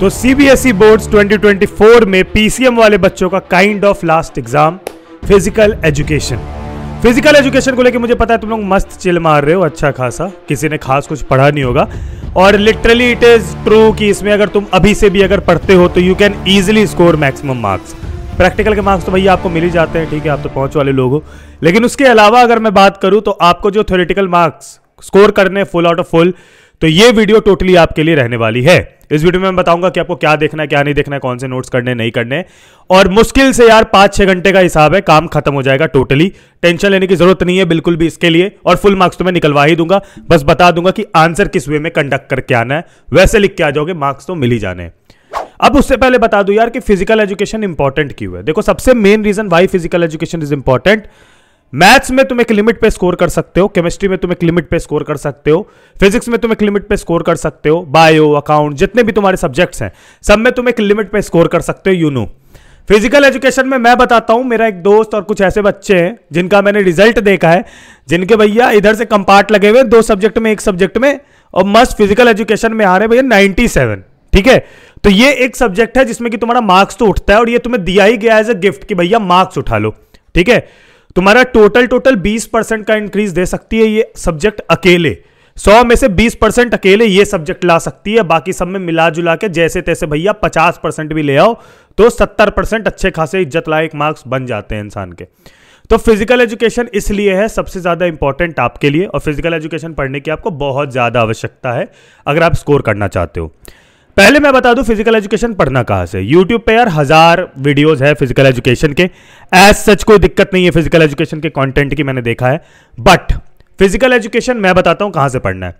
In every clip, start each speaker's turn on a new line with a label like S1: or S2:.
S1: तो CBSE boards 2024 में PCM वाले बच्चों का kind of last exam physical education physical education को लेकर मुझे पता है तुम लोग मस्त चिल मार रहे हो अच्छा खासा किसी ने खास कुछ पढ़ा नहीं होगा और लिटरली इट इज ट्रू कि इसमें अगर तुम अभी से भी अगर पढ़ते हो तो you can easily score maximum marks practical के मार्क्स तो भैया आपको मिल ही जाते हैं ठीक है आप तो पहुंच वाले लोग हो लेकिन उसके अलावा अगर मैं बात करूं तो आपको जो थ्योरेटिकल मार्क्स स्कोर करने फुल आउट ऑफ फुल तो ये वीडियो टोटली आपके लिए रहने वाली है इस वीडियो में मैं बताऊंगा कि आपको क्या देखना है क्या नहीं देखना है कौन से नोट्स करने नहीं करने और मुश्किल से यार पांच छह घंटे का हिसाब है काम खत्म हो जाएगा टोटली टेंशन लेने की जरूरत नहीं है बिल्कुल भी इसके लिए और फुल मार्क्स तो मैं निकलवा ही दूंगा बस बता दूंगा कि आंसर किस वे में कंडक्ट करके आना है वैसे लिख के आ जाओगे मार्क्स तो मिल ही जाने अब उससे पहले बता दू यार कि फिजिकल एजुकेशन इंपॉर्टेंट क्यों है देखो सबसे main reason why physical education is important maths में तुम एक लिमिट पे स्कोर कर सकते हो केमिस्ट्री में तुम एक लिमिट पे स्कोर कर सकते हो फिजिक्स में तुम एक लिमिट पे स्कोर कर सकते हो बायो अकाउंट जितने भी तुम्हारे सब्जेक्ट्स हैं सब में तुम एक लिमिट पे स्कोर कर सकते हो यू नो फिजिकल एजुकेशन में मैं बताता हूं मेरा एक दोस्त और कुछ ऐसे बच्चे हैं जिनका मैंने रिजल्ट देखा है जिनके भैया इधर से कंपार्ट लगे हुए दो सब्जेक्ट में एक सब्जेक्ट में और मस्त फिजिकल एजुकेशन में आ रहे भैया नाइन्टी सेवन ठीक है तो ये एक सब्जेक्ट है जिसमें कि तुम्हारा मार्क्स तो उठता है और ये तुम्हें दिया ही गया एज अ गिफ्ट कि भैया मार्क्स उठा लो ठीक है तुम्हारा टोटल टोटल 20 परसेंट का इंक्रीज दे सकती है ये सब्जेक्ट अकेले 100 में से 20 परसेंट अकेले ये सब्जेक्ट ला सकती है बाकी सब में मिला जुला के जैसे तैसे भैया 50 परसेंट भी ले आओ तो 70 परसेंट अच्छे खासे इज्जत लायक मार्क्स बन जाते हैं इंसान के तो फिजिकल एजुकेशन इसलिए है सबसे ज़्यादा इंपॉर्टेंट आपके लिए और फिजिकल एजुकेशन पढ़ने की आपको बहुत ज़्यादा आवश्यकता है अगर आप स्कोर करना चाहते हो पहले मैं बता दूं फिजिकल एजुकेशन पढ़ना कहां से यूट्यूब पे यार हजार वीडियोस है फिजिकल एजुकेशन के एज सच कोई दिक्कत नहीं है फिजिकल एजुकेशन के कंटेंट की मैंने देखा है बट फिजिकल एजुकेशन मैं बताता हूं कहां से पढ़ना है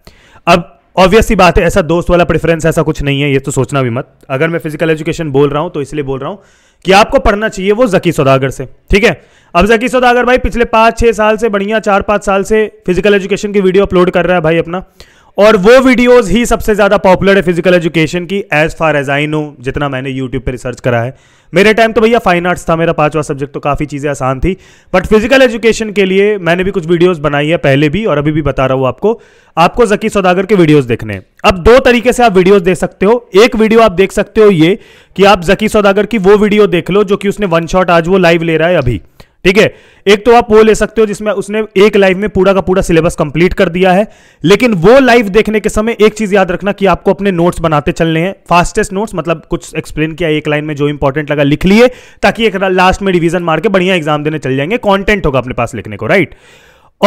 S1: अब ऑब्वियस सी बात है ऐसा दोस्त वाला प्रेफरेंस ऐसा कुछ नहीं है ये तो सोचना भी मत अगर मैं फिजिकल एजुकेशन बोल रहा हूं तो इसलिए बोल रहा हूं कि आपको पढ़ना चाहिए वो जकी सौदागर से ठीक है अब जकी सौदागर भाई पिछले पांच छह साल से बढ़िया चार पांच साल से फिजिकल एजुकेशन की वीडियो अपलोड कर रहा है भाई अपना और वो वीडियोस ही सबसे ज़्यादा पॉपुलर है फिजिकल एजुकेशन की as far as I know जितना मैंने यूट्यूब पे रिसर्च करा है मेरे टाइम तो भैया फाइन आर्ट्स था मेरा पांचवा सब्जेक्ट तो काफ़ी चीज़ें आसान थी बट फिजिकल एजुकेशन के लिए मैंने भी कुछ वीडियोस बनाई है पहले भी और अभी भी बता रहा हूं आपको आपको जकी सौदागर के वीडियोस देखने अब दो तरीके से आप वीडियोस देख सकते हो एक वीडियो आप देख सकते हो ये कि आप जकी सौदागर की वो वीडियो देख लो जो कि उसने वन शॉट आज वो लाइव ले रहा है अभी ठीक है एक तो आप वो ले सकते हो जिसमें उसने एक लाइव में पूरा का पूरा सिलेबस कंप्लीट कर दिया है लेकिन वो लाइव देखने के समय एक चीज याद रखना कि आपको अपने नोट्स बनाते चलने हैं फास्टेस्ट नोट्स मतलब कुछ एक्सप्लेन किया एक लाइन में जो इंपॉर्टेंट लगा लिख लिए ताकि एक लास्ट में रिविजन मार के बढ़िया एग्जाम देने चल जाएंगे कॉन्टेंट होगा अपने पास लिखने को राइट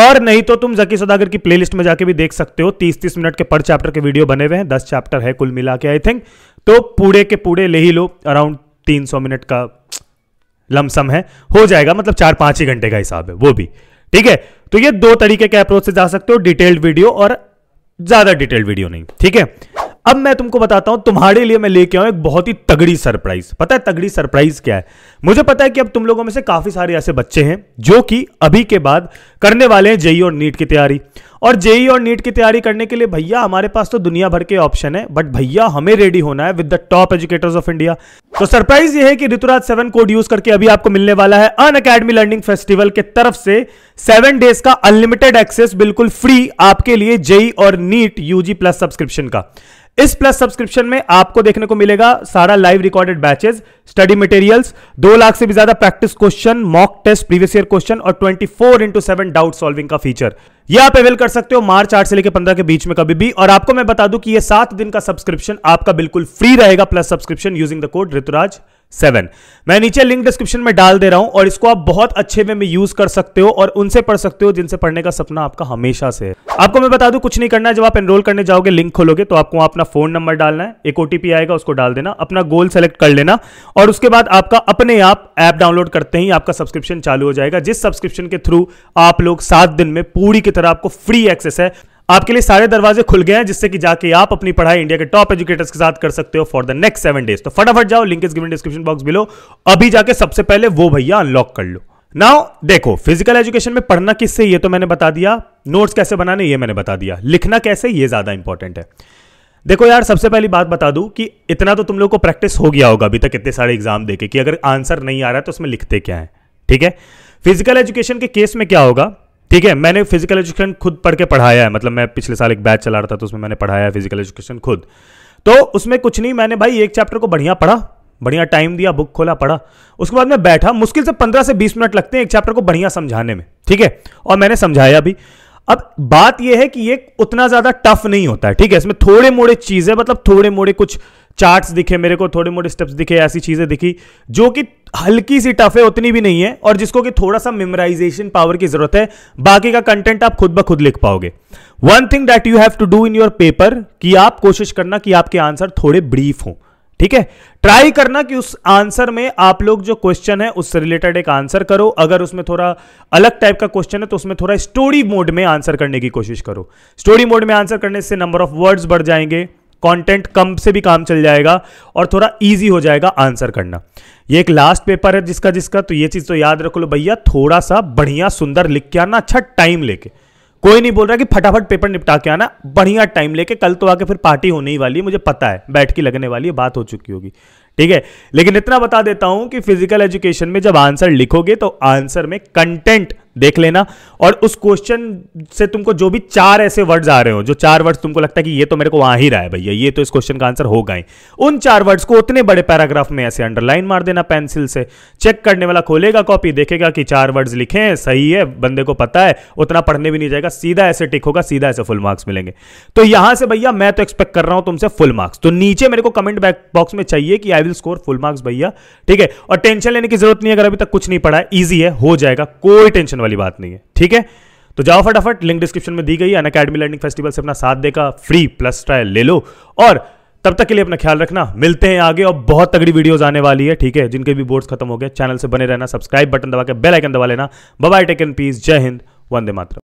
S1: और नहीं तो तुम जकी सदागर की प्लेलिस्ट में जाके भी देख सकते हो तीस तीस मिनट के पर चैप्टर के वीडियो बने हुए हैं दस चैप्टर है कुल मिला के आई थिंक तो पूरे के पूरे ले ही लो अराउंड तीन सौ मिनट का लमसम है हो जाएगा मतलब चार पांच ही घंटे का हिसाब है वो भी ठीक है तो ये दो तरीके के अप्रोच से जा सकते हो डिटेल्ड वीडियो और ज्यादा डिटेल्ड वीडियो नहीं ठीक है अब मैं तुमको बताता हूं तुम्हारे लिए मैं लेके आऊं एक बहुत ही तगड़ी सरप्राइज पता है तगड़ी सरप्राइज क्या है मुझे पता है कि अब तुम लोगों में से काफी सारे ऐसे बच्चे हैं जो कि अभी के बाद करने वाले हैं जेई और नीट की तैयारी और जेई और नीट की तैयारी करने के लिए भैया हमारे पास तो दुनिया भर के ऑप्शन है बट भैया हमें रेडी होना है with the top educators of India तो सरप्राइज ये है कि ऋतुराज सेवन कोड यूज करके अभी आपको मिलने वाला है अन अकेडमी लर्निंग फेस्टिवल के तरफ से सेवन डेज का अनलिमिटेड एक्सेस बिल्कुल फ्री आपके लिए जेई और नीट यूजी प्लस सब्सक्रिप्शन का इस प्लस सब्सक्रिप्शन में आपको देखने को मिलेगा सारा live recorded batches study materials दो लाख से भी ज्यादा practice question mock test previous year question और twenty four into seven doubt solving का फीचर ये आप अवेल कर सकते हो मार्च आठ से लेकर पंद्रह के बीच में कभी भी और आपको मैं बता दूं कि ये सात दिन का सब्सक्रिप्शन आपका बिल्कुल फ्री रहेगा plus subscription using the code Rituraj seven मैं नीचे लिंक डिस्क्रिप्शन में डाल दे रहा हूं और इसको आप बहुत अच्छे वे में यूज कर सकते हो और उनसे पढ़ सकते हो जिनसे पढ़ने का सपना आपका हमेशा से है आपको मैं बता दूं कुछ नहीं करना है जब आप एनरोल करने जाओगे लिंक खोलोगे तो आपको अपना फोन नंबर डालना है एक ओटीपी आएगा उसको डाल देना अपना गोल सेलेक्ट कर लेना और उसके बाद आपका अपने आप ऐप डाउनलोड करते ही आपका सब्सक्रिप्शन चालू हो जाएगा जिस सब्सक्रिप्शन के थ्रू आप लोग सात दिन में पूरी की तरह आपको फ्री एक्सेस है आपके लिए सारे दरवाजे खुल गए हैं जिससे कि जाके आप अपनी पढ़ाई इंडिया के टॉप एजुकेटर्स के साथ कर सकते हो for the next seven days तो फटाफट जाओ link is given description box below अभी जाके सबसे पहले वो भैया अनलॉक कर लो नाउ देखो फिजिकल एजुकेशन में पढ़ना किससे ये तो मैंने बता दिया नोट्स कैसे बनाने ये मैंने बता दिया लिखना कैसे ये ज्यादा इंपॉर्टेंट है देखो यार सबसे पहली बात बता दूं कि इतना तो तुम लोग को प्रैक्टिस हो गया होगा अभी तक इतने सारे एग्जाम देके कि अगर आंसर नहीं आ रहा है तो उसमें लिखते क्या है ठीक है फिजिकल एजुकेशन के केस में क्या होगा ठीक है मैंने फिजिकल एजुकेशन खुद पढ़ के पढ़ाया है मतलब मैं पिछले साल एक बैच चला रहा था तो उसमें मैंने पढ़ाया है फिजिकल एजुकेशन खुद तो उसमें कुछ नहीं मैंने भाई एक चैप्टर को बढ़िया पढ़ा बढ़िया टाइम दिया बुक खोला पढ़ा उसके बाद मैं बैठा मुश्किल से पंद्रह से बीस मिनट लगते हैं एक चैप्टर को बढ़िया समझाने में ठीक है और मैंने समझाया भी अब बात यह है कि ये उतना ज्यादा टफ नहीं होता है ठीक है इसमें थोड़े मोड़े चीजें मतलब थोड़े मोड़े कुछ चार्ट्स दिखे मेरे को थोड़े मोटे स्टेप्स दिखे ऐसी चीज़ें दिखी जो कि हल्की सी टफ है उतनी भी नहीं है और जिसको कि थोड़ा सा मेमोराइजेशन पावर की जरूरत है बाकी का कंटेंट आप खुद ब खुद लिख पाओगे one thing that you have to do in your paper कि आप कोशिश करना कि आपके आंसर थोड़े ब्रीफ हो ठीक है ट्राई करना कि उस आंसर में आप लोग जो क्वेश्चन है उससे रिलेटेड एक आंसर करो अगर उसमें थोड़ा अलग टाइप का क्वेश्चन है तो उसमें थोड़ा स्टोरी मोड में आंसर करने की कोशिश करो स्टोरी मोड में आंसर करने से नंबर ऑफ वर्ड्स बढ़ जाएंगे कंटेंट कम से भी काम चल जाएगा और थोड़ा इजी हो जाएगा आंसर करना ये एक लास्ट पेपर है जिसका जिसका तो ये चीज़ तो याद रख लो भैया थोड़ा सा बढ़िया सुंदर लिख के आना अच्छा टाइम लेके कोई नहीं बोल रहा कि फटाफट पेपर निपटा के आना बढ़िया टाइम लेके कल तो आके फिर पार्टी होने ही वाली है मुझे पता है बैठ के लगने वाली है बात हो चुकी होगी ठीक है लेकिन इतना बता देता हूं कि फिजिकल एजुकेशन में जब आंसर लिखोगे तो आंसर में कंटेंट देख लेना और उस क्वेश्चन से तुमको जो भी चार ऐसे वर्ड्स आ रहे हो जो चार वर्ड्स तुमको लगता है कि ये तो मेरे को वहां ही रहा है भैया ये तो इस क्वेश्चन का आंसर होगा ही उन चार वर्ड्स को उतने बड़े पैराग्राफ में ऐसे अंडरलाइन मार देना पेंसिल से चेक करने वाला खोलेगा कॉपी देखेगा कि चार वर्ड्स लिखे हैं सही है बंदे को पता है उतना पढ़ने भी नहीं जाएगा सीधा ऐसे टिक होगा सीधा ऐसे फुल मार्क्स मिलेंगे तो यहां से भैया मैं तो एक्सपेक्ट कर रहा हूं तुमसे फुल मार्क्स तो नीचे मेरे को कमेंट बॉक्स में चाहिए कि I will score full marks भैया ठीक है और टेंशन लेने की जरूरत नहीं अगर अभी तक कुछ नहीं पड़ा ईजी है हो जाएगा कोई टेंशन वाली बात नहीं है ठीक है तो जाओ फटाफट लिंक डिस्क्रिप्शन में दी गई अन अकेडमी लर्निंग फेस्टिवल से अपना साथ देगा फ्री प्लस ट्रायल ले लो और तब तक के लिए अपना ख्याल रखना मिलते हैं आगे और बहुत तगड़ी वीडियोस आने वाली है ठीक है जिनके भी बोर्ड्स खत्म हो गए चैनल से बने रहना सब्सक्राइब बटन दबा के बेल आइकन दबा लेना बाय टेक एंड पीस जय हिंद वंदे मातरम